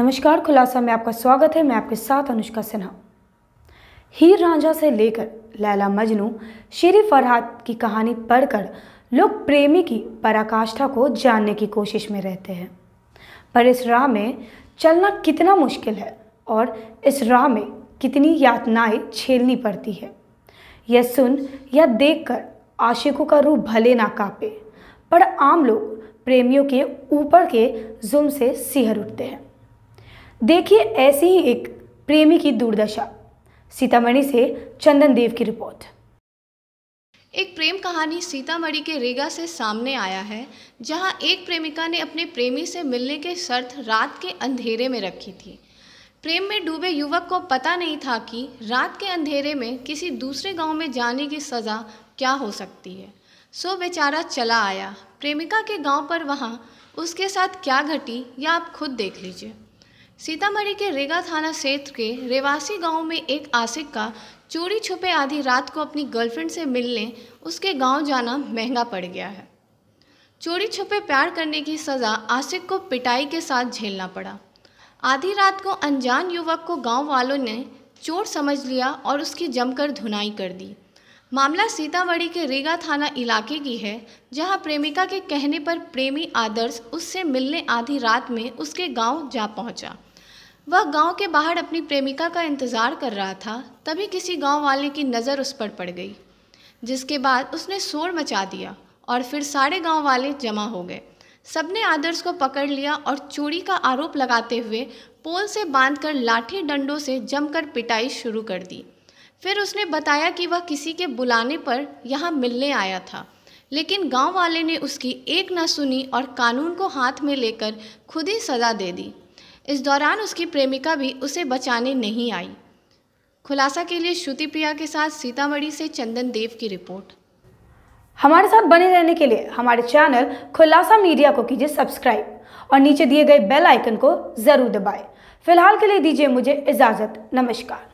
नमस्कार खुलासा में आपका स्वागत है मैं आपके साथ अनुष्का सिन्हा हीर राजा से लेकर लैला मजनू शेर फरहाद की कहानी पढ़कर लोग प्रेमी की पराकाष्ठा को जानने की कोशिश में रहते हैं पर इस राह में चलना कितना मुश्किल है और इस राह में कितनी यातनाएं झेलनी पड़ती है यह सुन या देखकर आशिकों का रूप भले ना कापे पर आम लोग प्रेमियों के ऊपर के जुम से सिहर उठते हैं देखिए ऐसी ही एक प्रेमी की दुर्दशा सीतामढ़ी से चंदन देव की रिपोर्ट एक प्रेम कहानी सीतामढ़ी के रेगा से सामने आया है जहां एक प्रेमिका ने अपने प्रेमी से मिलने के शर्त रात के अंधेरे में रखी थी प्रेम में डूबे युवक को पता नहीं था कि रात के अंधेरे में किसी दूसरे गांव में जाने की सज़ा क्या हो सकती है सो बेचारा चला आया प्रेमिका के गांव पर वहां उसके साथ क्या घटी या आप खुद देख लीजिए सीतामढ़ी के रेगा थाना क्षेत्र के रेवासी गांव में एक आशिक का चोरी छुपे आधी रात को अपनी गर्लफ्रेंड से मिलने उसके गांव जाना महंगा पड़ गया है चोरी छुपे प्यार करने की सज़ा आशिक को पिटाई के साथ झेलना पड़ा आधी रात को अनजान युवक को गांव वालों ने चोर समझ लिया और उसकी जमकर धुनाई कर दी मामला सीतामढ़ी के रेगा थाना इलाके की है जहां प्रेमिका के कहने पर प्रेमी आदर्श उससे मिलने आधी रात में उसके गांव जा पहुंचा। वह गांव के बाहर अपनी प्रेमिका का इंतज़ार कर रहा था तभी किसी गांव वाले की नज़र उस पर पड़ गई जिसके बाद उसने शोर मचा दिया और फिर सारे गांव वाले जमा हो गए सबने आदर्श को पकड़ लिया और चोरी का आरोप लगाते हुए पोल से बांधकर लाठी डंडों से जमकर पिटाई शुरू कर दी फिर उसने बताया कि वह किसी के बुलाने पर यहाँ मिलने आया था लेकिन गांव वाले ने उसकी एक ना सुनी और कानून को हाथ में लेकर खुद ही सज़ा दे दी इस दौरान उसकी प्रेमिका भी उसे बचाने नहीं आई खुलासा के लिए श्रुति प्रिया के साथ सीतामढ़ी से चंदन देव की रिपोर्ट हमारे साथ बने रहने के लिए हमारे चैनल खुलासा मीडिया को कीजिए सब्सक्राइब और नीचे दिए गए बेल आइकन को ज़रूर दबाएं। फिलहाल के लिए दीजिए मुझे इजाज़त नमस्कार